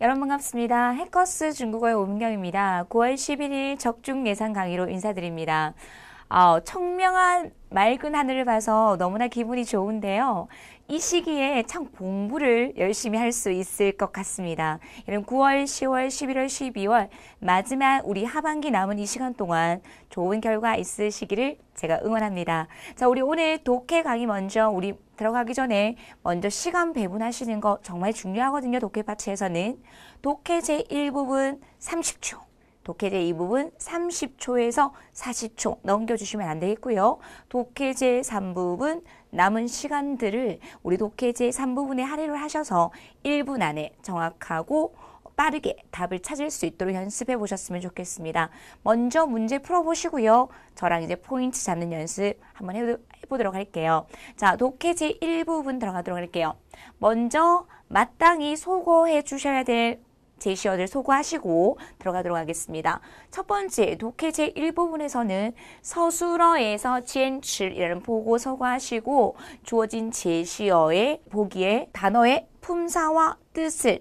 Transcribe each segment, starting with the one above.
여러분 반갑습니다. 해커스 중국어의 오민경입니다. 9월 11일 적중 예상 강의로 인사드립니다. 어, 청명한 맑은 하늘을 봐서 너무나 기분이 좋은데요. 이 시기에 참 공부를 열심히 할 수 있을 것 같습니다. 이런 9월, 10월, 11월, 12월 마지막 우리 하반기 남은 이 시간 동안 좋은 결과 있으시기를 제가 응원합니다. 자, 우리 오늘 독해 강의 먼저 우리 들어가기 전에 먼저 시간 배분하시는 거 정말 중요하거든요. 독해 파트에서는 독해 제1부분 30초. 독해제 이 부분 30초에서 40초 넘겨주시면 안 되겠고요. 독해제 3부분 남은 시간들을 우리 독해제 3부분에 할애를 하셔서 1분 안에 정확하고 빠르게 답을 찾을 수 있도록 연습해 보셨으면 좋겠습니다. 먼저 문제 풀어보시고요. 저랑 이제 포인트 잡는 연습 한번 해보도록 할게요. 자, 독해 제1부분 들어가도록 할게요. 먼저 마땅히 소거해 주셔야 될 제시어를 소구하시고 들어가도록 하겠습니다. 첫 번째 독해 제1부분에서는 서술어에서 지칠이라는 보고 소개하시고 주어진 제시어의 보기에 단어의 품사와 뜻을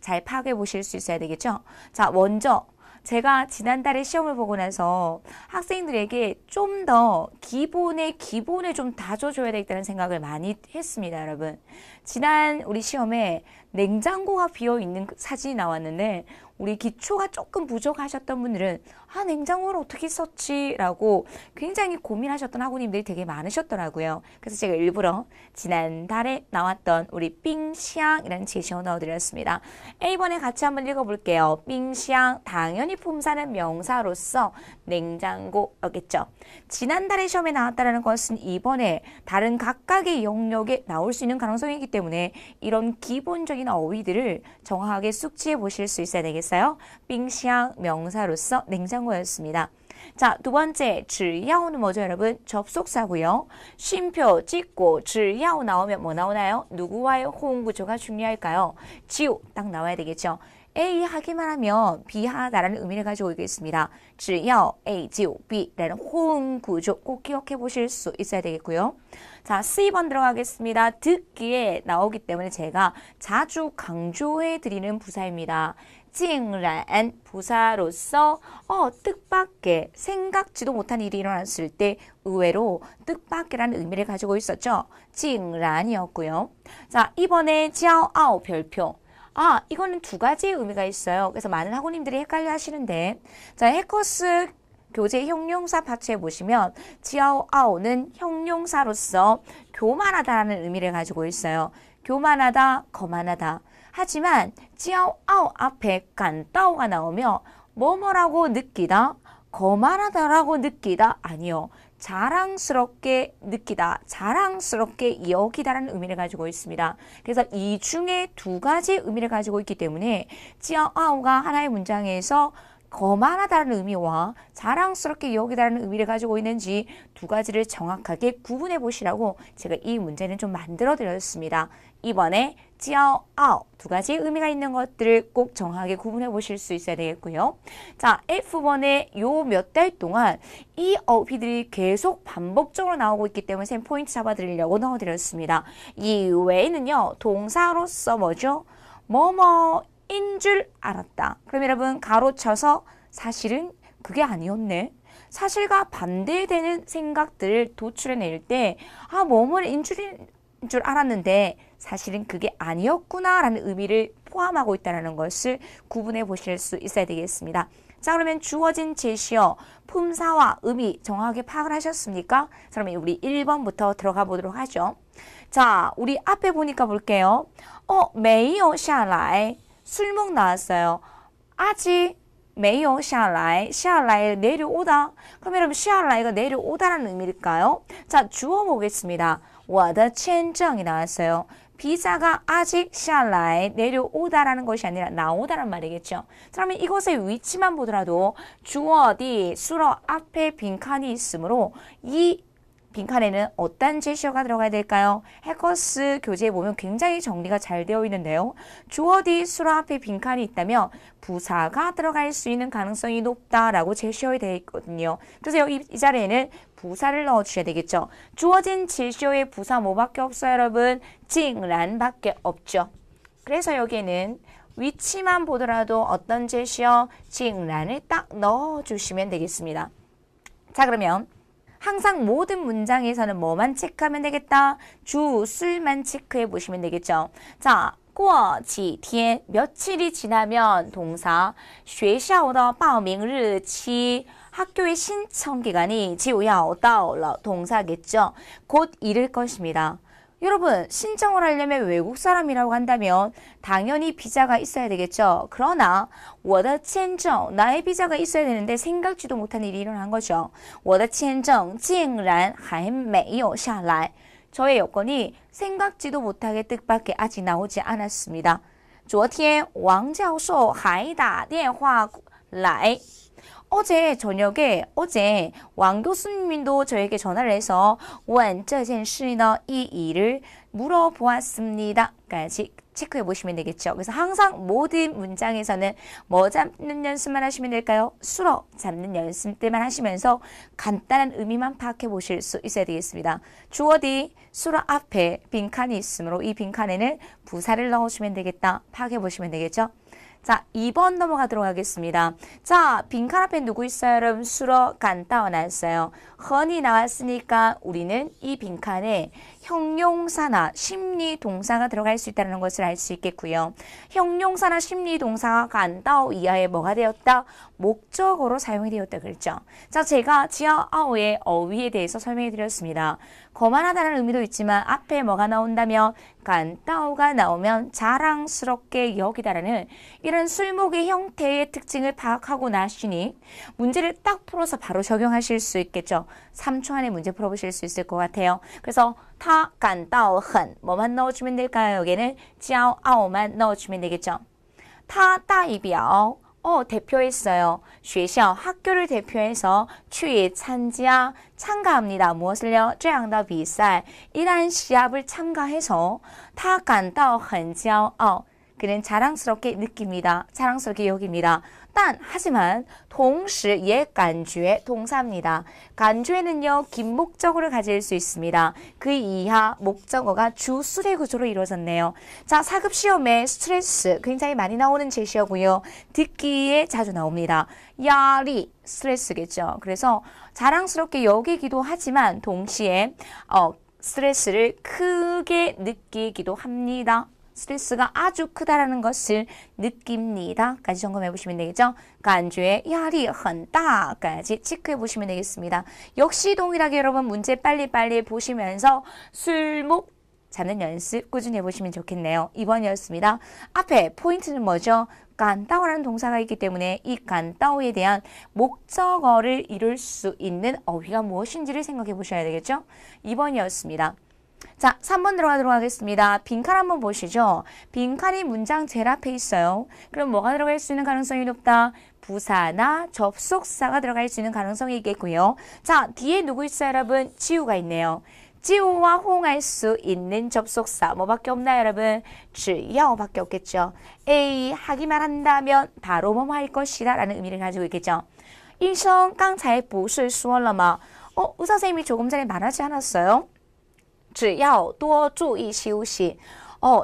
잘 파악해 보실 수 있어야 되겠죠? 자, 먼저 제가 지난달에 시험을 보고 나서 학생들에게 좀 더 기본의 기본을 좀 다져줘야 되겠다는 생각을 많이 했습니다, 여러분. 지난 우리 시험에 냉장고가 비어 있는 그 사진이 나왔는데 우리 기초가 조금 부족하셨던 분들은 아, 냉장고를 어떻게 썼지라고 굉장히 고민하셨던 학우님들이 되게 많으셨더라고요. 그래서 제가 일부러 지난달에 나왔던 우리 삥시앙이라는 제시어 넣어드렸습니다. A번에 같이 한번 읽어볼게요. 삥시앙, 당연히 품사는 명사로서 냉장고였겠죠. 지난달에 시험에 나왔다는 것은 이번에 다른 각각의 영역에 나올 수 있는 가능성이기 있 때문에 이런 기본적인 어휘들을 정확하게 숙지해 보실 수 있어야 되겠어요. 삥시앙, 명사로서 냉장고 했던 였습니다 자, 두 번째, 지야오는 뭐죠, 여러분? 접속사고요. 쉼표 찍고 지야오 나오면 뭐 나오나요? 누구와의 호응 구조가 중요할까요? 지우 딱 나와야 되겠죠. A 하기만 하면 B 하다라는 의미를 가지고 있겠습니다. 只要 A 就 B라는 호응 구조 꼭 기억해 보실 수 있어야 되겠고요. 자, C번 들어가겠습니다. 듣기에 나오기 때문에 제가 자주 강조해 드리는 부사입니다. 竟然 부사로서 어, 뜻밖의 생각지도 못한 일이 일어났을 때 의외로 뜻밖이라는 의미를 가지고 있었죠. 竟然이었고요. 자, 이번에 骄傲별표 아, 이거는 두 가지 의미가 있어요. 그래서 많은 학우님들이 헷갈려 하시는데, 자, 해커스 교재 형용사 파츠에 보시면 지아오 아오는 형용사로서 교만하다라는 의미를 가지고 있어요. 교만하다, 거만하다. 하지만 지아오 아오 앞에 간따오가 나오며 뭐뭐라고 느끼다, 거만하다라고 느끼다 아니요. 자랑스럽게 느끼다, 자랑스럽게 여기다라는 의미를 가지고 있습니다. 그래서 이 중에 두 가지 의미를 가지고 있기 때문에 찌아오가 하나의 문장에서 거만하다는 의미와 자랑스럽게 여기다는 의미를 가지고 있는지 두 가지를 정확하게 구분해 보시라고 제가 이 문제는 좀 만들어 드렸습니다. 이번에 지어 아우두 가지 의미가 있는 것들을 꼭 정확하게 구분해 보실 수 있어야 되겠고요. 자, F번에 요 몇 달 동안 이 어휘들이 계속 반복적으로 나오고 있기 때문에 쌤 포인트 잡아드리려고 넣어드렸습니다. 이 외에는요, 동사로서 뭐죠? 뭐뭐인 줄 알았다. 그럼 여러분 가로쳐서 사실은 그게 아니었네. 사실과 반대되는 생각들을 도출해낼 때, 아, 뭐뭐인 줄인 줄 알았는데, 사실은 그게 아니었구나라는 의미를 포함하고 있다는 것을 구분해 보실 수 있어야 되겠습니다. 자 그러면 주어진 제시어 품사와 의미 정확하게 파악을 하셨습니까? 자 그러면 우리 1번부터 들어가 보도록 하죠. 자 우리 앞에 보니까 볼게요. 어 메이오 샤라이 술목 나왔어요. 아직 메이오 샤라이 샤라이 내려오다. 그럼 여러분 샤라이가 내려오다라는 의미일까요? 자 주어 보겠습니다. 我的첸정이 나왔어요. 비자가 아직 샤라에 내려오다라는 것이 아니라 나오다란 말이겠죠. 그러면 이것의 위치만 보더라도 주어디 수러 앞에 빈칸이 있으므로 이 빈칸에는 어떤 제시어가 들어가야 될까요? 해커스 교재에 보면 굉장히 정리가 잘 되어 있는데요. 주어 뒤 수로 앞에 빈칸이 있다면 부사가 들어갈 수 있는 가능성이 높다라고 제시어에 되어 있거든요. 그래서 여기 이 자리에는 부사를 넣어주셔야 되겠죠. 주어진 질쇼의 부사 뭐밖에 없어요, 여러분? 징란밖에 없죠. 그래서 여기에는 위치만 보더라도 어떤 질시 징란을 딱 넣어주시면 되겠습니다. 자 그러면 항상 모든 문장에서는 뭐만 체크하면 되겠다? 주술만 체크해 보시면 되겠죠. 자, 过几天 며칠이 지나면 동사 学校的报名日期 학교의 신청 기간이 지우야到了 동사겠죠. 곧 이를 것입니다. 여러분 신청을 하려면 외국 사람이라고 한다면 당연히 비자가 있어야 되겠죠. 그러나 我的签정 나의 비자가 있어야 되는데 생각지도 못한 일이 일어난 거죠. 워더 我的签证竟然还没有下来 저의 여건이 생각지도 못하게 뜻밖에 아직 나오지 않았습니다. 昨天王教授还打电话来 어제 저녁에 어제 왕 교수님도 저에게 전화를 해서 원这件事呢이 일을 물어보았습니다. 까지 체크해 보시면 되겠죠. 그래서 항상 모든 문장에서는 뭐 잡는 연습만 하시면 될까요? 수로 잡는 연습 때만 하시면서 간단한 의미만 파악해 보실 수 있어야 되겠습니다. 주어디 수로 앞에 빈칸이 있으므로 이 빈칸에는 부사를 넣어주면 되겠다. 파악해 보시면 되겠죠. 자, 2번 넘어가도록 하겠습니다. 자, 빈칸 앞에 누구 있어요? 여러분, 수로 간단했어요. 헌이 나왔으니까 우리는 이 빈칸에 형용사나 심리 동사가 들어갈 수 있다는 것을 알 수 있겠고요. 형용사나 심리 동사가 간다오 어, 이하에 뭐가 되었다? 목적으로 사용이 되었다 그랬죠. 자, 제가 지하 아오의 어휘에 대해서 설명해 드렸습니다. 거만하다는 의미도 있지만 앞에 뭐가 나온다면 간따오가 나오면 자랑스럽게 여기다라는 이런 술목의 형태의 특징을 파악하고 나시니 문제를 딱 풀어서 바로 적용하실 수 있겠죠. 3초 안에 문제 풀어보실 수 있을 것 같아요. 그래서 타 간따오 헌 뭐만 넣어주면 될까요? 여기는 지아오아오만 넣어주면 되겠죠. 타 따이비아오 어, 대표했어요. 学校, 학교를 대표해서 취에 참가, 참가합니다. 무엇을요? 这样的比赛, 이러한 시합을 참가해서 他感到很骄傲. 그는 자랑스럽게 느낍니다. 자랑스럽게 여깁니다. 但하지만 동시 에 간주의 동사입니다. 간주에는요 긴목적어를 가질 수 있습니다. 그 이하 목적어가 주수의 구조로 이루어졌네요. 자 사급 시험에 스트레스 굉장히 많이 나오는 제시어고요. 듣기에 자주 나옵니다. 야리 스트레스겠죠. 그래서 자랑스럽게 여기기도 하지만 동시에 어, 스트레스를 크게 느끼기도 합니다. 스트레스가 아주 크다라는 것을 느낍니다.까지 점검해 보시면 되겠죠. 간주의 야리 헌다까지 체크해 보시면 되겠습니다. 역시 동일하게 여러분 문제 빨리빨리 보시면서 술목 잡는 연습 꾸준히 해보시면 좋겠네요. 2번이었습니다. 앞에 포인트는 뭐죠? 간다오라는 동사가 있기 때문에 이 간다오에 대한 목적어를 이룰 수 있는 어휘가 무엇인지를 생각해 보셔야 되겠죠? 2번이었습니다. 자, 3번 들어가도록 하겠습니다. 빈칸 한번 보시죠. 빈칸이 문장 제일 앞에 있어요. 그럼 뭐가 들어갈 수 있는 가능성이 높다? 부사나 접속사가 들어갈 수 있는 가능성이 있겠고요. 자, 뒤에 누구 있어요, 여러분? 지우가 있네요. 지우와 호응할 수 있는 접속사 뭐밖에 없나요 여러분? 주여밖에 없겠죠. A 하기만 한다면 바로 뭐뭐 할 것이다 라는 의미를 가지고 있겠죠. 일성 깡才不수월了吗 어? 의사선생님이 조금 전에 말하지 않았어요? 只要多注意休息. 어,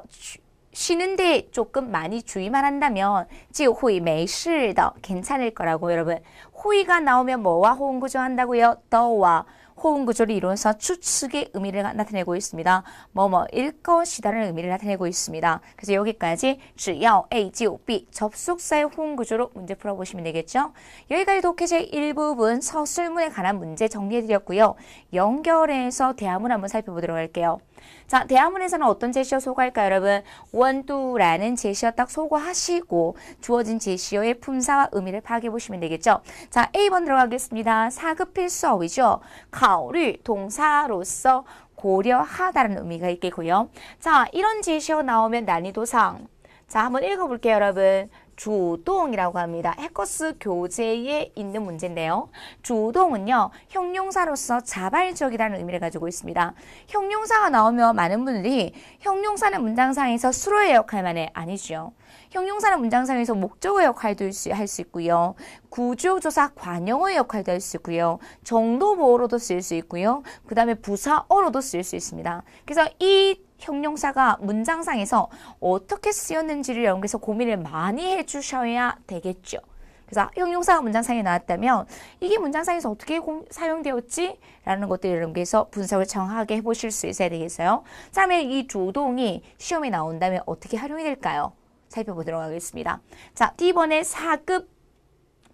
쉬는데 조금 많이 주의만 한다면 지후이 매실 더 괜찮을 거라고 여러분. 호이가 나오면 뭐와 호응구조 한다고요? 더와 호응 구조를 이루어서 추측의 의미를 나타내고 있습니다. 뭐 뭐 일 것이다라는 의미를 나타내고 있습니다. 그래서 여기까지 只要 A, G, O, B 접속사의 호응 구조로 문제 풀어보시면 되겠죠. 여기까지 독해 제1부분 서술문에 관한 문제 정리해드렸고요. 연결해서 대화문 한번 살펴보도록 할게요. 자, 대화문에서는 어떤 제시어 소거할까요, 여러분? 원두라는 제시어 딱 소거하시고 주어진 제시어의 품사와 의미를 파악해 보시면 되겠죠. 자, A번 들어가겠습니다. 사급 필수어이죠. 가오류 동사로서 고려하다는 의미가 있겠고요. 자, 이런 제시어 나오면 난이도상. 자, 한번 읽어볼게요, 여러분. 주동이라고 합니다. 해커스 교재에 있는 문제인데요. 주동은요. 형용사로서 자발적이라는 의미를 가지고 있습니다. 형용사가 나오면 많은 분들이 형용사는 문장상에서 수로의 역할만 해 아니죠. 형용사나 문장상에서 목적의 역할도 할 수 있고요. 구조조사 관용의 어 역할도 할 수 있고요. 정도보호로도 쓸 수 있고요. 그 다음에 부사어로도 쓸 수 있습니다. 그래서 이 형용사가 문장상에서 어떻게 쓰였는지를 연구해서 고민을 많이 해주셔야 되겠죠. 그래서 형용사가 문장상에 나왔다면 이게 문장상에서 어떻게 공, 사용되었지? 라는 것들을 연구해서 분석을 정확하게 해보실 수 있어야 되겠어요. 다음에 이 조동이 시험에 나온다면 어떻게 활용이 될까요? 살펴보도록 하겠습니다. 자, D번에 4급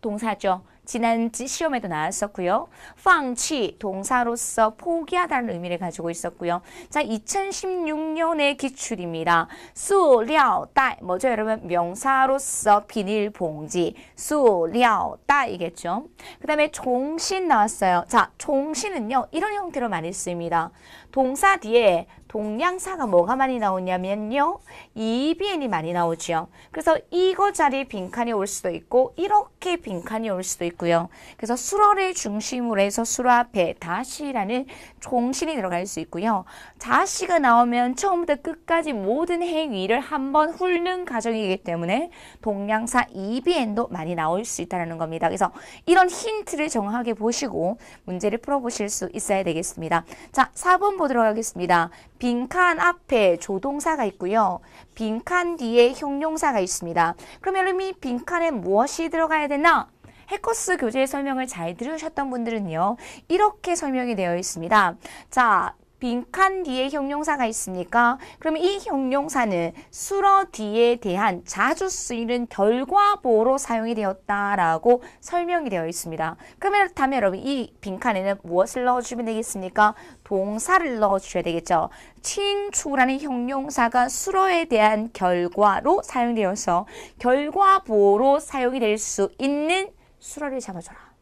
동사죠. 지난 시험에도 나왔었고요.放弃 동사로서 포기하다는 의미를 가지고 있었고요. 자, 2016년의 기출입니다. 수料带 뭐죠, 여러분? 명사로서 비닐봉지. 수料带이겠죠. 그다음에 종신 나왔어요. 자, 종신은요. 이런 형태로 많이 쓰입니다 동사 뒤에 동양사가 뭐가 많이 나오냐면요. 이비엔이 많이 나오죠. 그래서 이거 자리 빈칸이 올 수도 있고 이렇게 빈칸이 올 수도 있고요. 그래서 수어를 중심으로 해서 수 앞에 다시라는 종신이 들어갈 수 있고요. 다시가 나오면 처음부터 끝까지 모든 행위를 한번 훑는 과정이기 때문에 동양사 이비엔도 많이 나올 수 있다는 겁니다. 그래서 이런 힌트를 정확하게 보시고 문제를 풀어보실 수 있어야 되겠습니다. 자, 4번 보도록 하겠습니다. 빈칸 앞에 조동사가 있고요. 빈칸 뒤에 형용사가 있습니다. 그럼 여러분이 빈칸에 무엇이 들어가야 되나? 해커스 교재 의 설명을 잘 들으셨던 분들은요. 이렇게 설명이 되어 있습니다. 자, 빈칸 뒤에 형용사가 있으니까 그러이 형용사는 수러 뒤에 대한 자주 쓰이는 결과보로 사용이 되었다라고 설명이 되어 있습니다. 그렇다면 여러분 이 빈칸에는 무엇을 넣어주면 되겠습니까? 동사를 넣어주셔야 되겠죠. 친추라는 형용사가 수로에 대한 결과로 사용되어서 결과보로 사용이 될 수 있는 수로를 잡아줘라.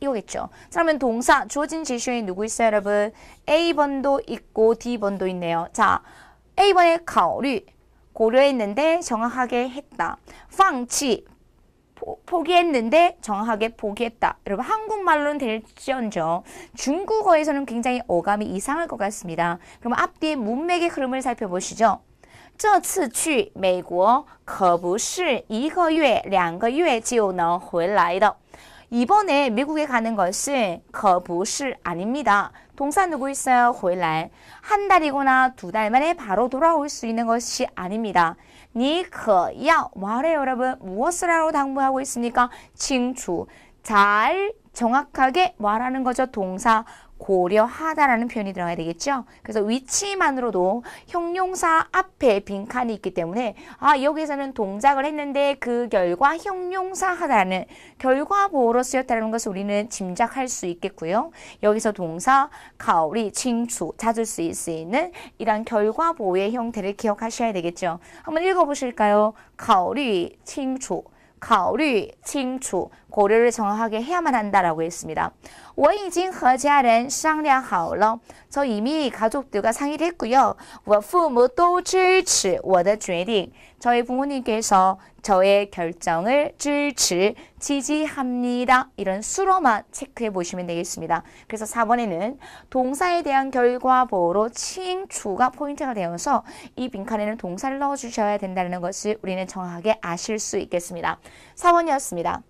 이거겠죠. 그러면 동사 주어진 지수에 누구 있어요, 여러분? A번도 있고 D번도 있네요. 자, A번에 가오 고려했는데 정확하게 했다. 방치 포기했는데 정확하게 포기했다. 여러분 한국말로는 될지언정 중국어에서는 굉장히 어감이 이상할 것 같습니다. 그럼 앞뒤의 문맥의 흐름을 살펴보시죠. 这次去美国可不是一个月、两个月就能回来的。 이번에 미국에 가는 것은 거부시 아닙니다. 동사 누구 있어요?回来. 한 달이거나 두 달 만에 바로 돌아올 수 있는 것이 아닙니다. 니커야 말해 여러분 무엇을 하러 당부하고 있습니까? 칭추. 잘 정확하게 말하는 거죠. 동사 고려하다라는 표현이 들어가야 되겠죠. 그래서 위치만으로도 형용사 앞에 빈칸이 있기 때문에 아 여기서는 에 동작을 했는데 그 결과 형용사하다는 결과보로 쓰였다는 것을 우리는 짐작할 수 있겠고요. 여기서 동사 가오리 칭추 찾을 수 있는 이런 결과보의 형태를 기억하셔야 되겠죠. 한번 읽어보실까요? 가오리 칭추 가오리 칭추 고려를 정확하게 해야만 한다라고 했습니다. 我已经和家人商量好了.저 이미 가족들과 상의를 했고요. 我父母都支持我的决定. 저희 부모님께서 저의 결정을 支持, 지지합니다. 이런 수로만 체크해 보시면 되겠습니다. 그래서 4번에는 동사에 대한 결과보로 칭추가 포인트가 되어서 이 빈칸에는 동사를 넣어주셔야 된다는 것을 우리는 정확하게 아실 수 있겠습니다. 4번이었습니다.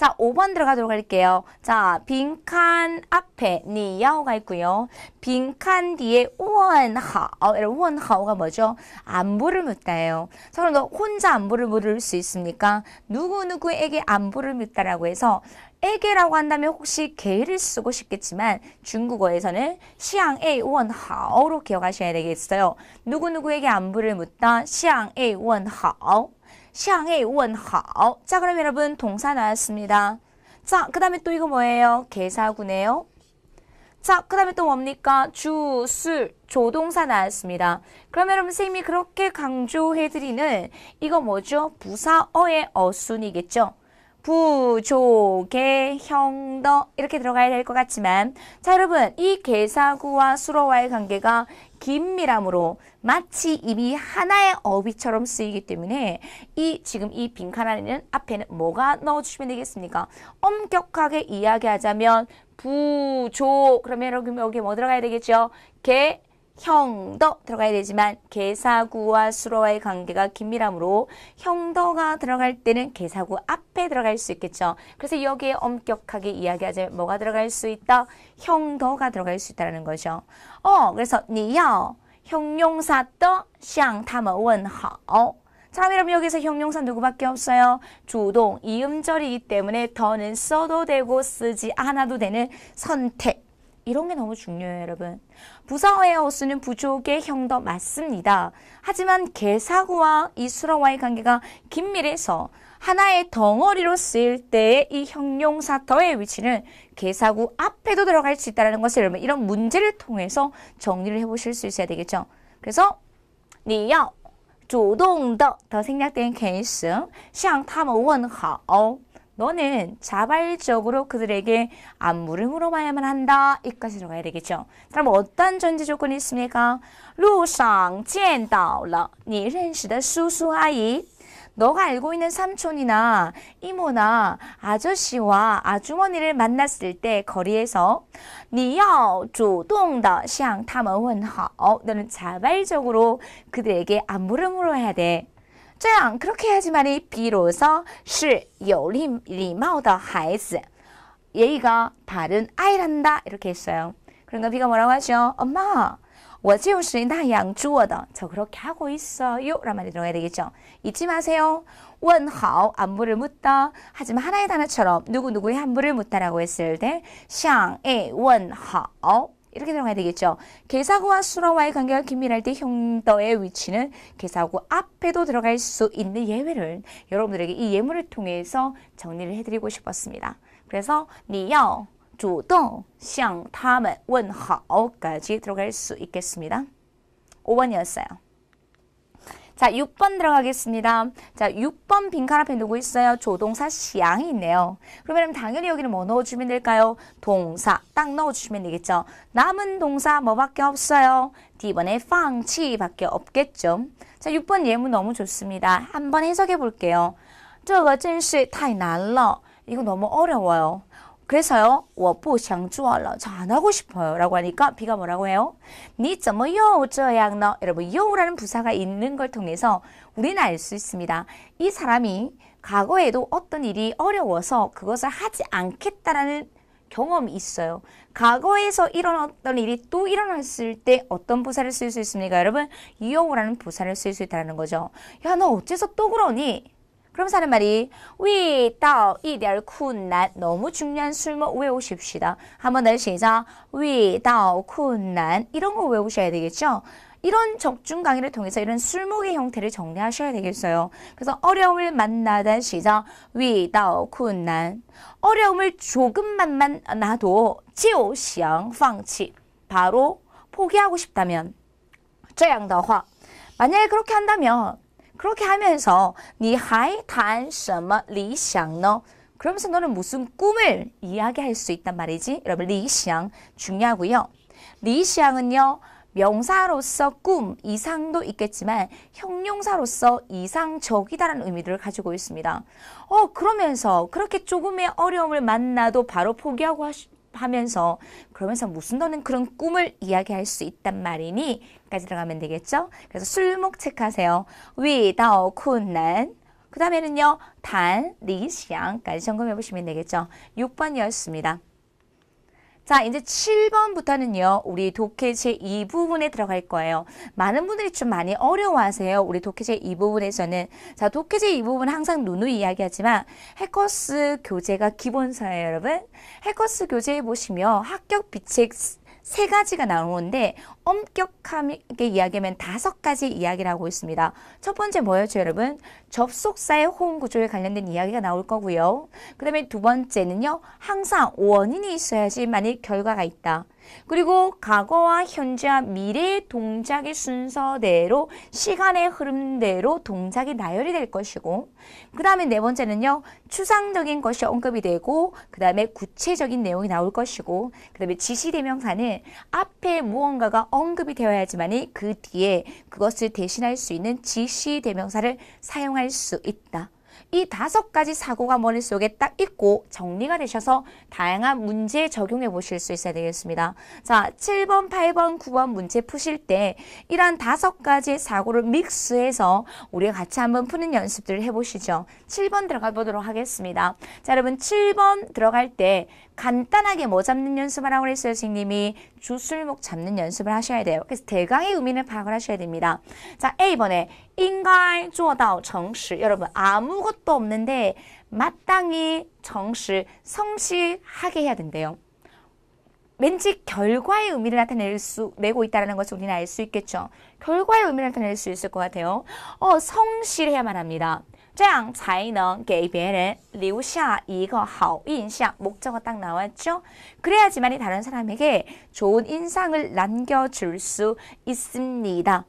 자, 5번 들어가도록 할게요. 자, 빈칸 앞에 니야가 있고요. 빈칸 뒤에 원하. 어, 원하오가 뭐죠? 안부를 묻다예요. 자, 그럼 너 혼자 안부를 물을 수 있습니까? 누구누구에게 안부를 묻다라고 해서 에게라고 한다면 혹시 게를 쓰고 싶겠지만 중국어에서는 시앙에 원하오로 기억하셔야 되겠어요. 누구누구에게 안부를 묻다 시앙에 원하오 향해 원하 자, 그럼 여러분 동사 나왔습니다. 자, 그 다음에 또 이거 뭐예요? 개사구네요. 자, 그 다음에 또 뭡니까? 주, 술, 조동사 나왔습니다. 그러면 여러분 선생님이 그렇게 강조해드리는 이거 뭐죠? 부사어의 어순이겠죠? 부조개 형더 이렇게 들어가야 될 것 같지만 자 여러분 이 개사구와 수로와의 관계가 긴밀함으로 마치 입이 하나의 어휘처럼 쓰이기 때문에 이 지금 이 빈칸 안에는 앞에는 뭐가 넣어주시면 되겠습니까? 엄격하게 이야기하자면 부조 그러면 여기, 여기 뭐 들어가야 되겠죠? 개 형더 들어가야 되지만 개사구와 수로와의 관계가 긴밀하므로 형더가 들어갈 때는 개사구 앞에 들어갈 수 있겠죠. 그래서 여기에 엄격하게 이야기하자면 뭐가 들어갈 수 있다? 형더가 들어갈 수 있다는 거죠. 어, 그래서 니요 형용사 떠向他们问好. 어. 자, 그러분 여기서 형용사 누구밖에 없어요? 주동 이음절이기 때문에 더는 써도 되고 쓰지 않아도 되는 선택. 이런 게 너무 중요해요, 여러분. 부사어의 어스는 부족의 형도 맞습니다. 하지만 개사구와 이 수라와의 관계가 긴밀해서 하나의 덩어리로 쓰일 때의 이 형용사터의 위치는 개사구 앞에도 들어갈 수 있다는 것을 여러분 이런 문제를 통해서 정리를 해보실 수 있어야 되겠죠. 그래서 니要조동的더 생략된 케이스 向他们问好 너는 자발적으로 그들에게 안부를 물어봐야만 한다. 이까지 들어가야 되겠죠. 그럼 어떤 전제 조건이 있습니까? 路上见到了你认识的叔叔阿姨 너가 알고 있는 삼촌이나 이모나 아저씨와 아주머니를 만났을 때 거리에서 你要主动的向他们问好 어, 너는 자발적으로 그들에게 안부를 물어야 돼. 这样 그렇게 해야지말이 비로소 是有礼礼貌的孩子. 예의가 바른 아이란다 이렇게 했어요. 그러니까 비가 뭐라고 하죠? 엄마, 我就是那样做的.저 그렇게 하고 있어요. 라는 말이 들어가야 되겠죠. 잊지 마세요. 원하오 안부를 묻다. 하지만 하나의 단어처럼 누구누구의 안부를 묻다라고 했을 때 상에 원하오 이렇게 들어가야 되겠죠. 계사구와 수로와의 관계가 긴밀할 때 형더의 위치는 계사구 앞에도 들어갈 수 있는 예외를 여러분들에게 이 예문을 통해서 정리를 해드리고 싶었습니다. 그래서 你要主动向他们问好까지 들어갈 수 있겠습니다. 5번이었어요. 자, 6번 들어가겠습니다. 자, 6번 빈칸 앞에 누구 있어요? 조동사 시양이 있네요. 그러면 당연히 여기는 뭐 넣어주면 될까요? 동사 딱 넣어주시면 되겠죠. 남은 동사 뭐밖에 없어요? D번에 방치밖에 없겠죠. 자, 6번 예문 너무 좋습니다. 한번 해석해 볼게요. 저거 진실 타이 날러. 이거 너무 어려워요. 그래서요, 我不想做了. 저안 하고 싶어요. 라고 하니까 비가 뭐라고 해요? 你怎么又这样呢? 여러분, 요라는 부사가 있는 걸 통해서 우리는 알 수 있습니다. 이 사람이 과거에도 어떤 일이 어려워서 그것을 하지 않겠다라는 경험이 있어요. 과거에서 일어났던 일이 또 일어났을 때 어떤 부사를 쓸 수 있습니까? 여러분, 요라는 부사를 쓸 수 있다는 거죠. 야, 너 어째서 또 그러니? 그러면서 하는 말이 위따 이델 쿤난 너무 중요한 술목 외우십시다. 한번 더 시작. 위따 쿤난 이런 거 외우셔야 되겠죠? 이런 적중 강의를 통해서 이런 술목의 형태를 정리하셔야 되겠어요. 그래서 어려움을 만나다 시작 위따 쿤난 어려움을 조금만 만나도 지오시앙 방치 바로 포기하고 싶다면 저양더화 만약에 그렇게 한다면 그렇게 하면서 니还谈什么理想呢? 그러면서 너는 무슨 꿈을 이야기할 수 있단 말이지. 여러분 리샹 중요하고요. 리샹은요. 명사로서 꿈, 이상도 있겠지만 형용사로서 이상적이다라는 의미를 가지고 있습니다. 어, 그러면서 그렇게 조금의 어려움을 만나도 바로 포기하고 하시, 하면서 그러면서 무슨 너는 그런 꿈을 이야기할 수 있단 말이니? 까지 들어가면 되겠죠? 그래서 술목 체크하세요. 위더 쿤난 그 다음에는요. 단, 리, 시앙까지 점검해 보시면 되겠죠. 6번이었습니다. 자, 이제 7번부터는요. 우리 독해 제2부분에 들어갈 거예요. 많은 분들이 좀 많이 어려워하세요. 우리 독해 제2부분에서는. 자, 독해 제2부분 은 항상 누누이 이야기하지만 해커스 교재가 기본서예요, 여러분. 해커스 교재에 보시면 합격 비책 세 가지가 나오는데 엄격하게 이야기하면 다섯 가지 이야기를 하고 있습니다. 첫 번째 뭐였죠 여러분? 접속사의 호응 구조에 관련된 이야기가 나올 거고요. 그 다음에 두 번째는요. 항상 원인이 있어야지 만일 결과가 있다. 그리고 과거와 현재와 미래의 동작의 순서대로 시간의 흐름대로 동작이 나열이 될 것이고 그 다음에 네 번째는요. 추상적인 것이 언급이 되고 그 다음에 구체적인 내용이 나올 것이고 그 다음에 지시대명사는 앞에 무언가가 언급이 되어야지만이 그 뒤에 그것을 대신할 수 있는 지시대명사를 사용할 수 있다. 이 다섯 가지 사고가 머릿속에 딱 있고 정리가 되셔서 다양한 문제에 적용해 보실 수 있어야 되겠습니다. 자, 7번, 8번, 9번 문제 푸실 때 이러한 다섯 가지 사고를 믹스해서 우리가 같이 한번 푸는 연습들을 해보시죠. 7번 들어가 보도록 하겠습니다. 자, 여러분 7번 들어갈 때 간단하게 뭐 잡는 연습을 하고 그랬어요, 선생님이? 주술목 잡는 연습을 하셔야 돼요. 그래서 대강의 의미를 파악을 하셔야 됩니다. 자, A번에 인갈 쪼다오 정시 여러분 아무것도 없는데 마땅히 정시 성실하게 해야 된대요. 왠지 결과의 의미를 나타낼 수 내고 있다는 것을 우리는 알 수 있겠죠. 결과의 의미를 나타낼 수 있을 것 같아요. 어, 성실해야만 합니다. 这样才能给别人留下一个好印象. 목적어 딱 나왔죠? 그래야지만이 다른 사람에게 좋은 인상을 남겨줄 수 있습니다.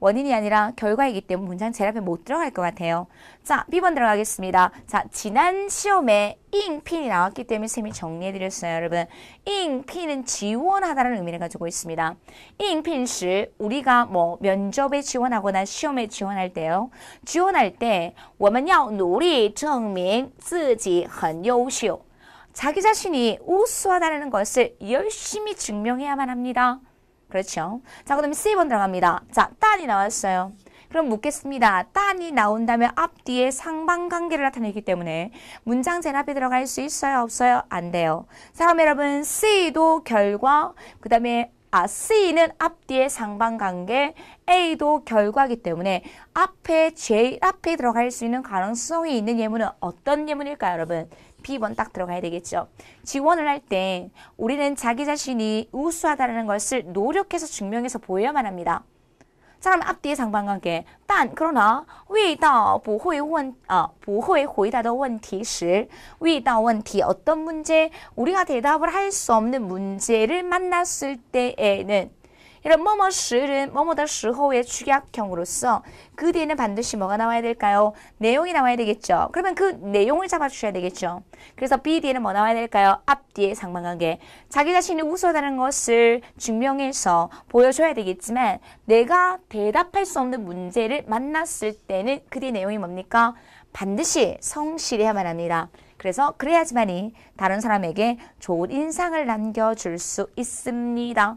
원인이 아니라 결과이기 때문에 문장 제일 앞에 못 들어갈 것 같아요. 자, B번 들어가겠습니다. 자, 지난 시험에 잉핀이 나왔기 때문에 쌤이 정리해드렸어요, 여러분. 잉핀은 지원하다는 의미를 가지고 있습니다. 잉핀 시 우리가 뭐 면접에 지원하거나 시험에 지원할 때요. 지원할 때, 我们要努力证明自己很优秀。자기 자신이 우수하다는 것을 열심히 증명해야만 합니다. 그렇죠. 자, 그 다음에 C번 들어갑니다. 자, 딴이 나왔어요. 그럼 묻겠습니다. 딴이 나온다면 앞뒤에 상방관계를 나타내기 때문에 문장 제 앞에 들어갈 수 있어요? 없어요? 안 돼요. 자, 그럼 여러분 C도 결과, 그 다음에 아, C는 앞뒤에 상방관계, A도 결과기 때문에 앞에 J, 앞에 들어갈 수 있는 가능성이 있는 예문은 어떤 예문일까요, 여러분? B번 딱 들어가야 되겠죠. 지원을 할 때 우리는 자기 자신이 우수하다는 것을 노력해서 증명해서 보여야만 합니다. 자, 그럼 앞뒤의 상반관계但 그러나 味道不会问啊不会回答的问题时味道问题 어, 어떤 문제 우리가 대답을 할 수 없는 문제를 만났을 때에는 이런 뭐뭐 시는 뭐뭐다 시호의 축약형으로서 그 뒤에는 반드시 뭐가 나와야 될까요? 내용이 나와야 되겠죠. 그러면 그 내용을 잡아주셔야 되겠죠. 그래서 B 뒤에는 뭐 나와야 될까요? 앞뒤에 상관관계. 자기 자신이 우수하다는 것을 증명해서 보여줘야 되겠지만 내가 대답할 수 없는 문제를 만났을 때는 그뒤에 내용이 뭡니까? 반드시 성실해야만 합니다. 그래서 그래야지만이 다른 사람에게 좋은 인상을 남겨줄 수 있습니다.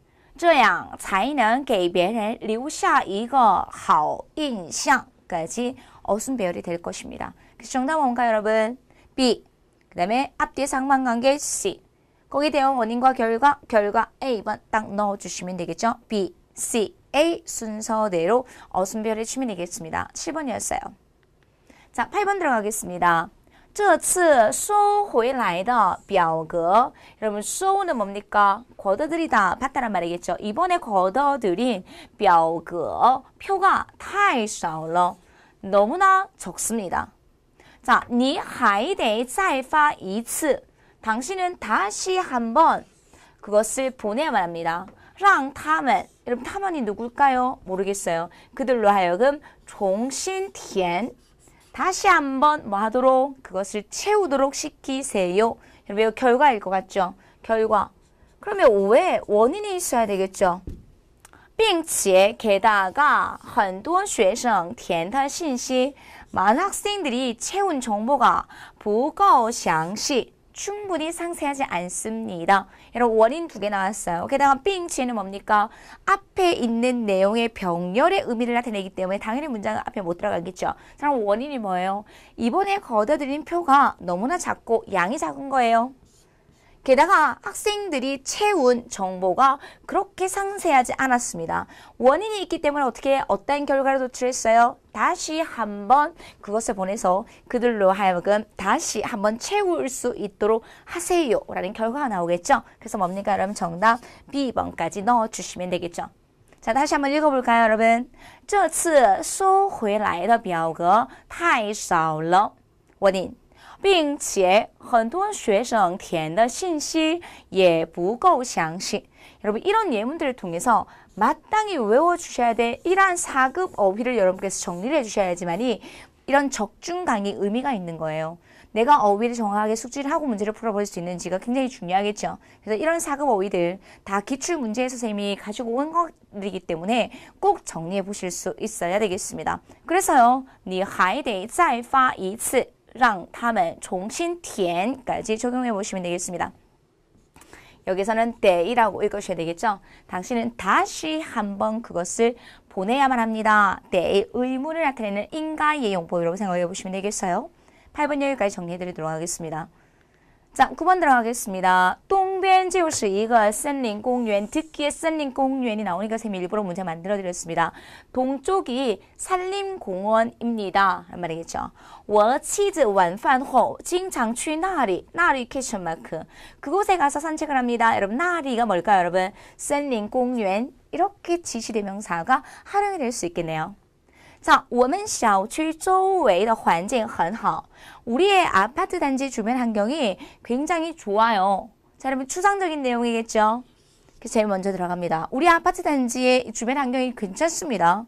这样才能给别人留下一个好印象.까지 어순 배열이 될 것입니다. 정답은 뭔가 여러분? B. 그 다음에 앞뒤 상관관계 C. 거기 대한 원인과 결과, 결과 A번 딱 넣어주시면 되겠죠? B, C, A 순서대로 어순별을 치면 되겠습니다. 7번이었어요. 자, 8번 들어가겠습니다. 这次收回来的表格. 여러분, 소는 뭡니까? 걷어들이다, 받다란 말이겠죠. 이번에 걷어들인 表格, 표가 太少了. 너무나 적습니다. 자, 你还得再发一次. 당신은 다시 한번 그것을 보내야 합니다. 让他们, 여러분, 타면이 누굴까요? 모르겠어요. 그들로 하여금 종신田 다시 한번 뭐 하도록 그것을 채우도록 시키세요. 여러분 이 결과일 것 같죠? 결과. 그러면 왜 원인이 있어야 되겠죠? 并且 게다가 很多学生填的信息 많은 학생들이 채운 정보가 보고详细 충분히 상세하지 않습니다. 여러 원인 두 개 나왔어요. 게다가 빙치는 뭡니까? 앞에 있는 내용의 병렬의 의미를 나타내기 때문에 당연히 문장 앞에 못 들어가겠죠. 그럼 원인이 뭐예요? 이번에 걷어들인 표가 너무나 작고 양이 작은 거예요. 게다가 학생들이 채운 정보가 그렇게 상세하지 않았습니다. 원인이 있기 때문에 어떻게 어떤 결과를 도출했어요? 다시 한번 그것을 보내서 그들로 하여금 다시 한번 채울 수 있도록 하세요 라는 결과가 나오겠죠. 그래서 뭡니까 여러분 정답 B번까지 넣어주시면 되겠죠. 자, 다시 한번 읽어볼까요, 여러분? 这次收回来的表格太少了。원인 并且很多学生填的 신시 也不够详细 여러분 이런 예문들을 통해서 마땅히 외워주셔야 될 이러한 4급 어휘를 여러분께서 정리를 해주셔야지만이 이런 적중 강의 의미가 있는 거예요. 내가 어휘를 정확하게 숙지를 하고 문제를 풀어볼 수 있는지가 굉장히 중요하겠죠. 그래서 이런 사급 어휘들 다 기출 문제 선생님이 가지고 온 것들이기 때문에 꼭 정리해 보실 수 있어야 되겠습니다. 그래서요, 你还得再发一次让他们重新 填까지 적용해 보시면 되겠습니다. 여기서는 대이라고 읽으셔야 되겠죠? 당신은 다시 한번 그것을 보내야만 합니다. 대의 의무를 나타내는 인가 예용법이라고 생각해 보시면 되겠어요. 8번 여기까지 정리해 드리도록 하겠습니다. 자, 9번 들어가겠습니다. 똥변 지우시 이거 森林 공원 듣기森林 공원이 나오니까 쌤이 일부러 문제 만들어 드렸습니다. 동쪽이 산림 공원입니다. 란 말이겠죠. 我妻子晚饭后经常去那里,那里 캐션 마크. 그곳에 가서 산책을 합니다. 여러분, 나리가 뭘까요, 여러분? 森林 공원. 이렇게 지시대명사가 활용이 될 수 있겠네요. 자, 我们小区周围的环境很好. 우리의 아파트 단지 주변 환경이 굉장히 좋아요. 자, 여러분 추상적인 내용이겠죠? 제일 먼저 들어갑니다. 우리 아파트 단지의 주변 환경이 괜찮습니다.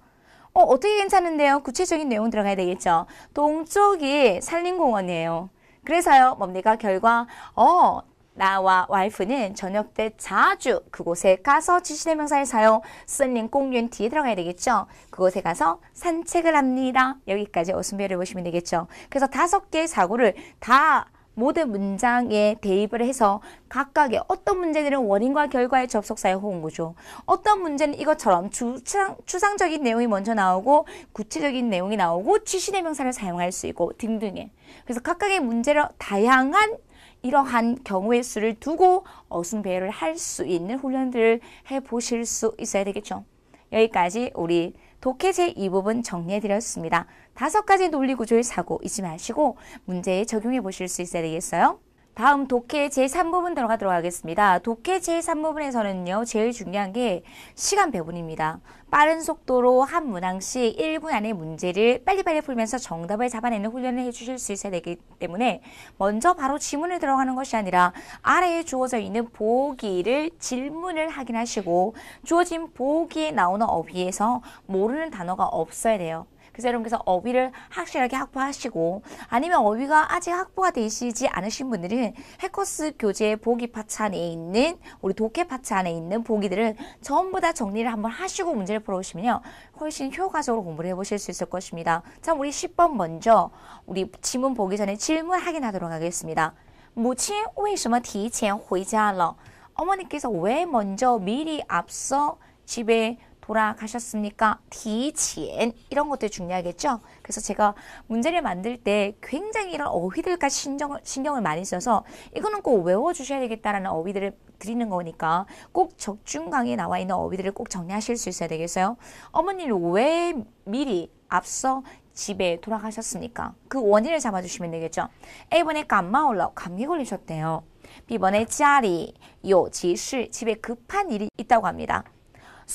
어, 어떻게 괜찮은데요? 구체적인 내용 들어가야 되겠죠? 동쪽이 산림공원이에요. 그래서요, 뭡니까? 결과, 어, 나와 와이프는 저녁 때 자주 그곳에 가서 지시대명사를 사용 썬링 공윤 뒤에 들어가야 되겠죠. 그곳에 가서 산책을 합니다. 여기까지 어순별을 보시면 되겠죠. 그래서 다섯 개의 사고를 다 모든 문장에 대입을 해서 각각의 어떤 문제들은 원인과 결과의 접속사에 호응구조 어떤 문제는 이것처럼 추상, 추상적인 내용이 먼저 나오고 구체적인 내용이 나오고 지시대명사를 사용할 수 있고 등등의 그래서 각각의 문제를 다양한 이러한 경우의 수를 두고 어순배열을 할 수 있는 훈련들을 해보실 수 있어야 되겠죠. 여기까지 우리 독해제 이부분 정리해드렸습니다. 다섯 가지 논리구조의 사고 잊지 마시고 문제에 적용해보실 수 있어야 되겠어요. 다음 독해 제3부분 들어가도록 하겠습니다. 독해 제3부분에서는요. 제일 중요한 게 시간 배분입니다. 빠른 속도로 한 문항씩 1분 안에 문제를 빨리빨리 풀면서 정답을 잡아내는 훈련을 해주실 수 있어야 되기 때문에 먼저 바로 지문을 들어가는 것이 아니라 아래에 주어져 있는 보기를 질문을 확인하시고 주어진 보기에 나오는 어휘에서 모르는 단어가 없어야 돼요. 그래서 여러분께서 어휘를 확실하게 확보하시고 아니면 어휘가 아직 확보가 되시지 않으신 분들은 해커스 교재 보기 파츠 안에 있는 우리 독해 파츠 안에 있는 보기들을 전부 다 정리를 한번 하시고 문제를 풀어보시면요. 훨씬 효과적으로 공부를 해보실 수 있을 것입니다. 자, 우리 10번 먼저 우리 지문 보기 전에 질문 확인하도록 하겠습니다. 무친 为什么提前回家了? 어머니께서 왜 먼저 미리 앞서 집에 돌아가셨습니까? 디지엔 이런 것들 중요하겠죠. 그래서 제가 문제를 만들 때 굉장히 이런 어휘들까지 신경을, 신경을 많이 써서 이거는 꼭 외워주셔야 되겠다라는 어휘들을 드리는 거니까 꼭 적중강에 나와 있는 어휘들을 꼭 정리하실 수 있어야 되겠어요. 어머니는 왜 미리 앞서 집에 돌아가셨습니까? 그 원인을 잡아주시면 되겠죠. A번에 감마올라 감기 걸리셨대요. B번에 짜리 요지시 집에 급한 일이 있다고 합니다.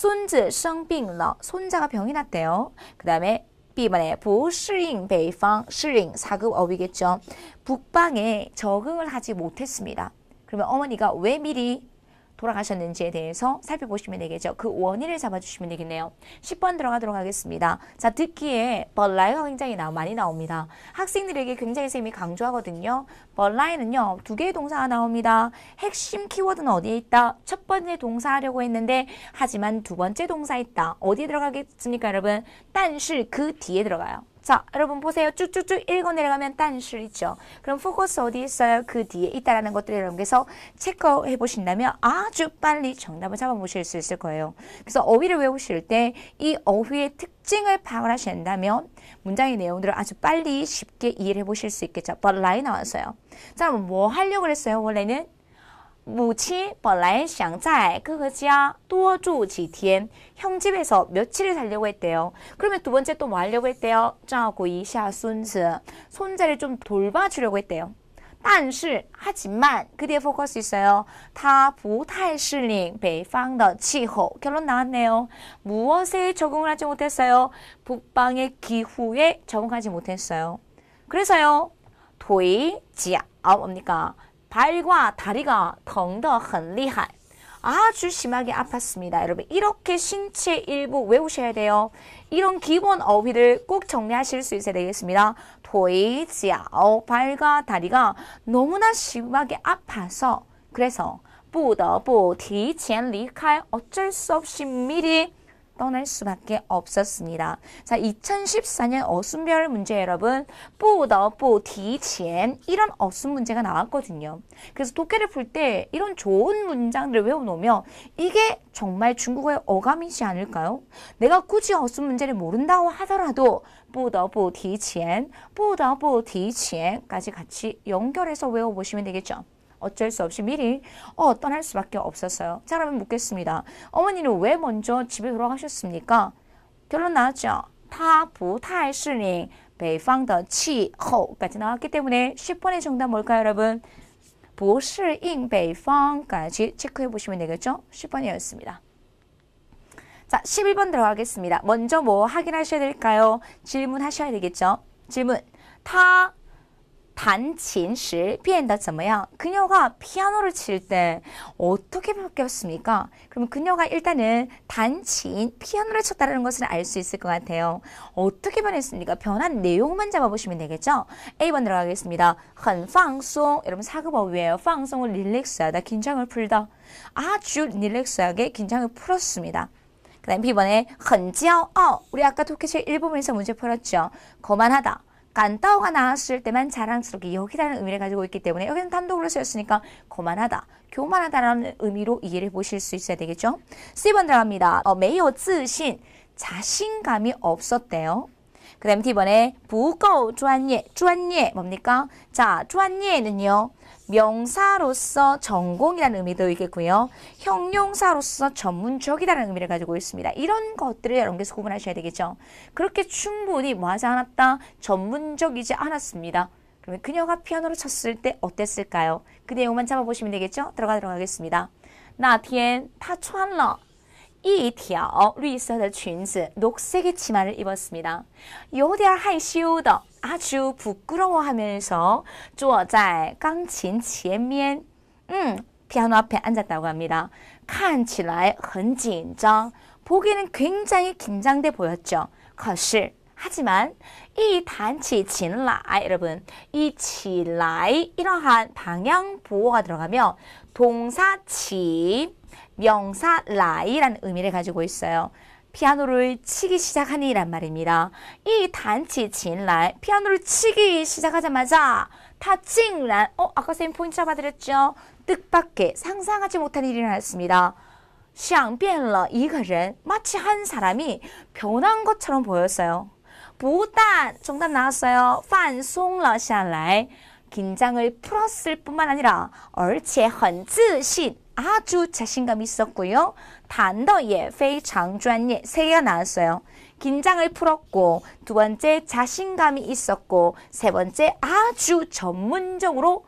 손즈 성빙러 손자가 병이 났대요. 그 다음에 B번에 부시링 베이팡 시링 4급 어휘겠죠. 북방에 적응을 하지 못했습니다. 그러면 어머니가 왜 미리 돌아가셨는지에 대해서 살펴보시면 되겠죠. 그 원인을 잡아주시면 되겠네요. 10번 들어가도록 하겠습니다. 자, 듣기에 but 가 굉장히 나, 많이 나옵니다. 학생들에게 굉장히 쌤이 강조하거든요. 벌라 t l 는요두 개의 동사가 나옵니다. 핵심 키워드는 어디에 있다? 첫 번째 동사 하려고 했는데, 하지만 두 번째 동사 있다. 어디에 들어가겠습니까, 여러분? 但是그 뒤에 들어가요. 자, 여러분 보세요. 쭉쭉쭉 읽어 내려가면 단시 있죠. 그럼 포커스 어디 있어요? 그 뒤에 있다라는 것들을 여러분께서 체크해 보신다면 아주 빨리 정답을 잡아보실 수 있을 거예요. 그래서 어휘를 외우실 때 이 어휘의 특징을 파악을 하신다면 문장의 내용들을 아주 빨리 쉽게 이해를 해 보실 수 있겠죠. But l i 나왔어요. 자, 뭐 하려고 그랬어요? 원래는 母亲本来想在哥哥家多住几天，형 집에서 며칠을 살려고 했대요. 그러면 두 번째 또 뭐 하려고 했대요? 照顾一下 손자, 손자를 좀 돌봐주려고 했대요. 但是 하지만 그뒤에 포커스 있어요. 다 부탈실링北方的 气候 결론 나왔네요. 무엇에 적응을 하지 못했어요? 북방의 기후에 적응하지 못했어요. 그래서요. 도이 지아 뭡니까? 발과 다리가 덩더很厉害 아주 심하게 아팠습니다. 여러분 이렇게 신체 일부 외우셔야 돼요. 이런 기본 어휘를 꼭 정리하실 수 있어야 되겠습니다. 도이 발과 다리가 너무나 심하게 아파서 그래서 不得不提前离开 어쩔 수 없이 미리 떠날 수밖에 없었습니다. 자, 2014년 어순별 문제 여러분, 뿌더뿌 디첸 이런 어순 문제가 나왔거든요. 그래서 독해를 풀 때 이런 좋은 문장들을 외워놓으면 이게 정말 중국어의 어감이지 않을까요? 내가 굳이 어순 문제를 모른다고 하더라도 뿌더뿌 디첸, 뿌더뿌 디첸까지 같이 연결해서 외워보시면 되겠죠. 어쩔 수 없이 미리 어, 떠날 수밖에 없었어요. 자, 그러면 묻겠습니다. 어머니는 왜 먼저 집에 돌아가셨습니까? 결론 나왔죠? 他不太适应 北方的气候까지 나왔기 때문에 10번의 정답 뭘까요, 여러분? 不适应 北方까지 체크해 보시면 되겠죠? 10번이었습니다. 자, 11번 들어가겠습니다. 먼저 뭐 확인하셔야 될까요? 질문하셔야 되겠죠? 질문. 타 단琴时变得怎么样? 그녀가 피아노를 칠 때 어떻게 바뀌었습니까? 그럼 그녀가 일단은 단친 피아노를 쳤다는 것을 알 수 있을 것 같아요. 어떻게 변했습니까? 변한 내용만 잡아보시면 되겠죠? A번 들어가겠습니다. 很放松 여러분 사급어휘에요. 放松을 릴렉스하다, 긴장을 풀다. 아주 릴렉스하게 긴장을 풀었습니다. 그 다음 B번에 很骄傲 어, 우리 아까 토끼 칠 1부분에서 문제 풀었죠? 거만하다. 간다오가 나왔을 때만 자랑스럽게 여기라는 의미를 가지고 있기 때문에 여기는 단독으로 쓰였으니까 거만하다, 교만하다라는 의미로 이해를 보실 수 있어야 되겠죠. C번 들어갑니다. 어, 매우 신 자신감이 없었대요. 그 다음 D번에 부고 专业,专业 뭡니까? 자, 专业는요. 명사로서 전공이라는 의미도 있겠고요. 형용사로서 전문적이라는 의미를 가지고 있습니다. 이런 것들을 여러분께서 구분하셔야 되겠죠. 그렇게 충분히 뭐 하지 않았다? 전문적이지 않았습니다. 그러면 그녀가 피아노를 쳤을 때 어땠을까요? 그 내용만 잡아보시면 되겠죠? 들어가도록 하겠습니다. 나 뒤엔 타초한러 一条绿色的裙子, 녹색의 치마를 입었습니다. 有点害羞的, 아주 부끄러워하면서 坐在钢琴前面, 음, 피아노 앞에 앉았다고 합니다. 看起来很紧张, 보기에는 굉장히 긴장돼 보였죠. 可是, 하지만 이 단치 진라 여러분 이 지라이 러한 방향 보호가 들어가며 동사 지 명사 라이라는 의미를 가지고 있어요. 피아노를 치기 시작하니란 말입니다. 이 단치 진라 피아노를 치기 시작하자마자 다칭란 어 아까 쌤 포인트 잡아드렸죠? 뜻밖의 상상하지 못한 일이 일어났습니다. 想变了 이거는 마치 한 사람이 변한 것처럼 보였어요. 보단 정답 나왔어요. 放松了下来 긴장을 풀었을 뿐만 아니라 而且很自信 아주 자신감 있었고요. 단더 예非常 专业세가 나왔어요. 긴장을 풀었고 두 번째 자신감이 있었고 세 번째 아주 전문적으로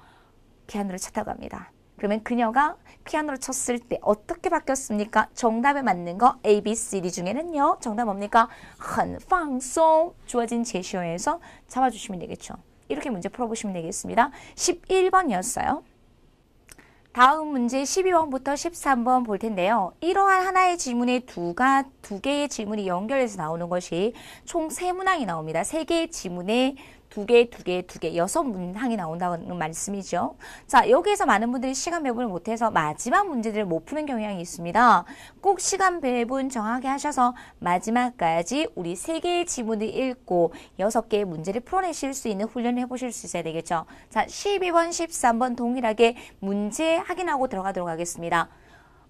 피아노를 쳤다고 합니다. 그러면 그녀가 피아노를 쳤을 때 어떻게 바뀌었습니까? 정답에 맞는 거 A, B, C, D 중에는요. 정답 뭡니까? 很放松 주어진 제시어에서 잡아주시면 되겠죠. 이렇게 문제 풀어보시면 되겠습니다. 11번이었어요. 다음 문제 12번부터 13번 볼 텐데요. 이러한 하나의 질문에 두가, 두 개의 질문이 연결해서 나오는 것이 총 세 문항이 나옵니다. 세 개의 지문에 두 개, 두 개, 두 개, 여섯 문항이 나온다는 말씀이죠. 자, 여기에서 많은 분들이 시간 배분을 못해서 마지막 문제들을 못 푸는 경향이 있습니다. 꼭 시간 배분 정하게 하셔서 마지막까지 우리 세 개의 지문을 읽고 여섯 개의 문제를 풀어내실 수 있는 훈련을 해보실 수 있어야 되겠죠. 자, 12번, 13번 동일하게 문제 확인하고 들어가도록 하겠습니다.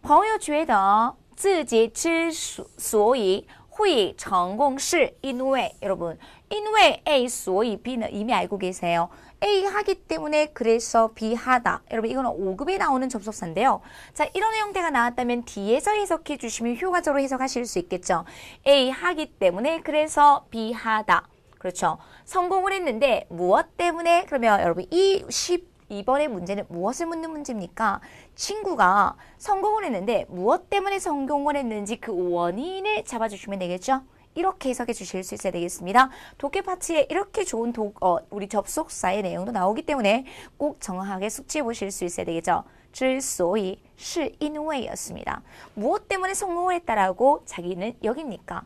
朋友觉得自己之所以会 전공시 因为 여러분 因为 A 所以 B는 이미 알고 계세요. A 하기 때문에 그래서 B 하다. 여러분 이거는 5급에 나오는 접속사인데요. 자 이런 형태가 나왔다면 뒤에서 해석해 주시면 효과적으로 해석하실 수 있겠죠. A 하기 때문에 그래서 B 하다. 그렇죠. 성공을 했는데 무엇 때문에 그러면 여러분 이1이번의 문제는 무엇을 묻는 문제입니까? 친구가 성공을 했는데 무엇 때문에 성공을 했는지 그 원인을 잡아주시면 되겠죠. 이렇게 해석해 주실 수 있어야 되겠습니다. 도쿄 파츠에 이렇게 좋은 독, 어, 우리 접속사의 내용도 나오기 때문에 꼭 정확하게 숙지해 보실 수 있어야 되겠죠. 之所以是因为였습니다. 무엇 때문에 성공을 했다라고 자기는 여깁니까?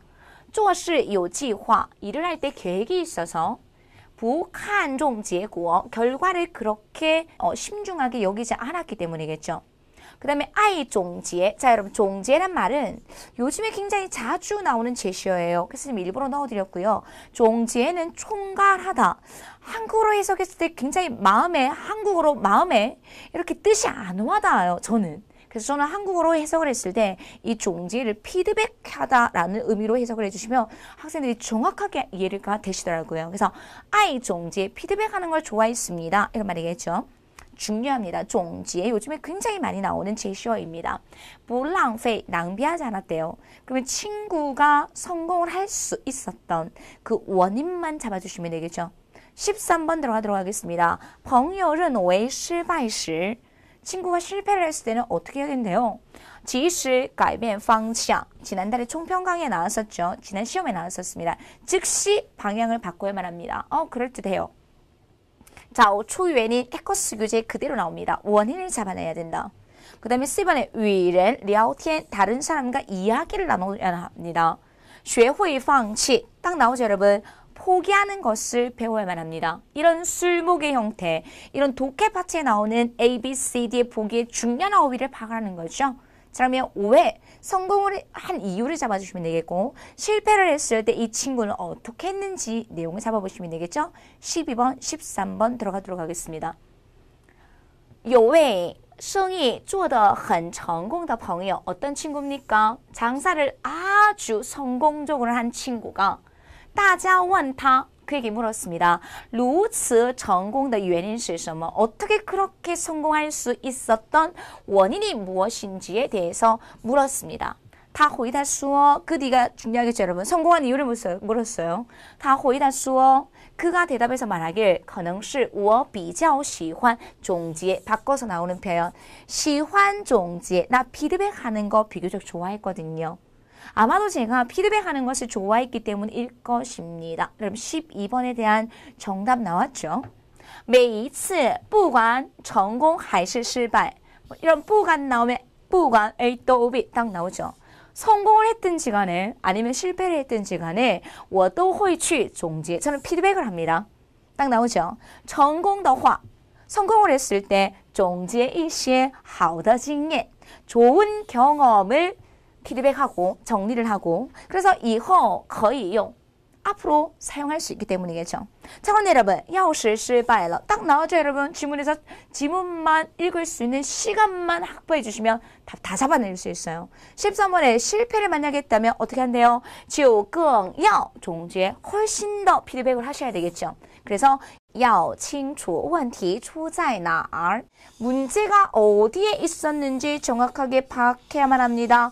做事有计划, 일을 할 때 계획이 있어서 부칸종 제고 결과를 그렇게 어, 심중하게 여기지 않았기 때문이겠죠. 그 다음에 아이 종지자 여러분 종지란 말은 요즘에 굉장히 자주 나오는 제시어예요. 그래서 지금 일부러 넣어드렸고요. 종지는 총괄하다. 한국어로 해석했을 때 굉장히 마음에 한국어로 마음에 이렇게 뜻이 안 와닿아요. 저는. 그래서 저는 한국어로 해석을 했을 때 이 종지를 피드백하다라는 의미로 해석을 해주시면 학생들이 정확하게 이해가 되시더라고요. 그래서 아이 종지에 피드백하는 걸 좋아했습니다. 이런 말이겠죠. 중요합니다. 종지에 요즘에 굉장히 많이 나오는 제시어입니다. 불랑페 뭐, 낭비하지 않았대요. 그러면 친구가 성공을 할 수 있었던 그 원인만 잡아주시면 되겠죠. 13번 들어가도록 하겠습니다. 朋友认为失败时 친구가 실패를 했을 때는 어떻게 해야겠네요? 즉시 改变方向. 지난달에 총평 강에 나왔었죠. 지난 시험에 나왔었습니다. 즉시 방향을 바꿔야만 합니다. 어, 그럴듯해요. 자, 초유엔이 테커스 교재 그대로 나옵니다. 원인을 잡아내야 된다. 그 다음에 C번에 위렌, 리아오티엔, 다른 사람과 이야기를 나눠야 합니다. 学会放弃.딱 나오죠, 여러분. 포기하는 것을 배워야만 합니다. 이런 술목의 형태, 이런 독해 파트에 나오는 A, B, C, D의 보기의 중요한 어휘를 파악하는 거죠. 자, 그러면 왜 성공을 한 이유를 잡아주시면 되겠고 실패를 했을 때 이 친구는 어떻게 했는지 내용을 잡아보시면 되겠죠. 12번, 13번 들어가도록 하겠습니다. 有位 성이 做得很成功的朋友 어떤 친구입니까? 장사를 아주 성공적으로 한 친구가 大家问他 그에게 물었습니다. 如此 성공의 원인 是什么? 어떻게 그렇게 성공할 수 있었던 원인이 무엇인지에 대해서 물었습니다. 他回答说,그 뒤가 중요하겠죠, 여러분. 성공한 이유를 물었어요. 他回答说, 그가 대답해서 말하길, 可能是我比较喜欢종지 바꿔서 나오는 표현. 喜欢종지나 피드백하는 거 비교적 좋아했거든요. 아마도 제가 피드백하는 것을 좋아했기 때문일 것입니다. 그럼 12번에 대한 정답 나왔죠. 每一次不管成功还是失败 뭐 이런 不간 나오면 不간 A.O.B 딱 나오죠. 성공을 했든지 간에 아니면 실패를 했든지 간에 我都会去 종지 저는 피드백을 합니다. 딱 나오죠. 성공的话 성공을 했을 때 종지의 一些好的经验 좋은 경험을 피드백하고 정리를 하고 그래서 이허 거의用 앞으로 사용할 수 있기 때문이겠죠. 차원 여러분, 야시 실패了. 딱 나와죠, 여러분. 지문에서 지문만 읽을 수 있는 시간만 확보해 주시면 답다 잡아낼 수 있어요. 13번에 실패를 만약에 했다면 어떻게 한대요? 지오경 종지에 훨씬 더 피드백을 하셔야 되겠죠. 그래서 要清楚问题出在哪儿문제가 어디에 있었는지 정확하게 파악해야만 합니다.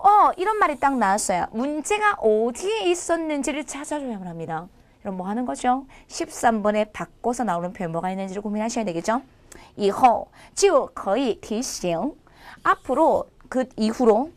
어 이런 말이 딱 나왔어요. 문제가 어디에 있었는지를 찾아줘야 합니다. 그럼 뭐 하는 거죠? 13번에 바꿔서 나오는 표현 뭐가 있는지를 고민하셔야 되겠죠? 이후, 就可以提醒 앞으로, 그 이후로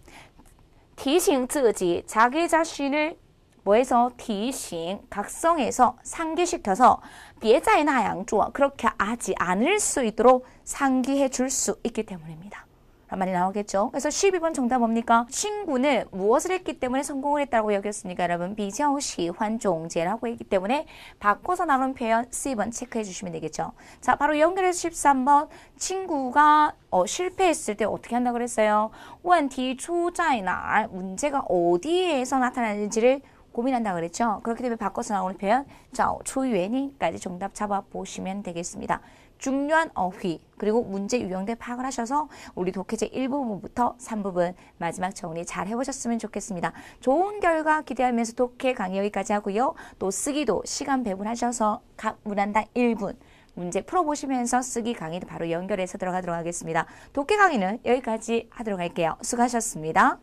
提醒自己, 자기 자신을 뭐해서 提醒, 각성해서 상기시켜서 别再那样做, 그렇게 하지 않을 수 있도록 상기해 줄 수 있기 때문입니다. 란 말이 나오겠죠. 그래서 12번 정답 뭡니까? 친구는 무엇을 했기 때문에 성공을 했다고 여겼습니까? 여러분, 비자오 시환종제라고 했기 때문에 바꿔서 나온 표현 12번 체크해 주시면 되겠죠. 자, 바로 연결해서 13번 친구가 어, 실패했을 때 어떻게 한다고 그랬어요? 问题 초자이나 문제가 어디에서 나타나는지를 고민한다 그랬죠. 그렇기 때문에 바꿔서 나오는 표현 자, 초유애니까지 정답 잡아보시면 되겠습니다. 중요한 어휘 그리고 문제 유형들 파악을 하셔서 우리 독해제 1부분부터 3부분 마지막 정리 잘 해보셨으면 좋겠습니다. 좋은 결과 기대하면서 독해 강의 여기까지 하고요. 또 쓰기도 시간 배분하셔서 각문안당 1분 문제 풀어보시면서 쓰기 강의도 바로 연결해서 들어가도록 하겠습니다. 독해 강의는 여기까지 하도록 할게요. 수고하셨습니다.